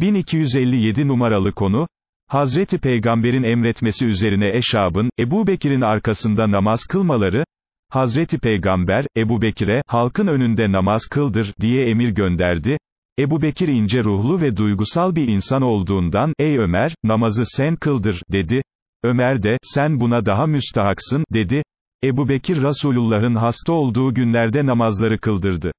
1257 numaralı konu, Hazreti Peygamber'in emretmesi üzerine Eşab'ın, Ebu Bekir'in arkasında namaz kılmaları, Hazreti Peygamber, Ebu Bekir'e, halkın önünde namaz kıldır, diye emir gönderdi, Ebu Bekir ince ruhlu ve duygusal bir insan olduğundan, ey Ömer, namazı sen kıldır, dedi, Ömer de, sen buna daha müstahaksın, dedi, Ebu Bekir Resulullah'ın hasta olduğu günlerde namazları kıldırdı.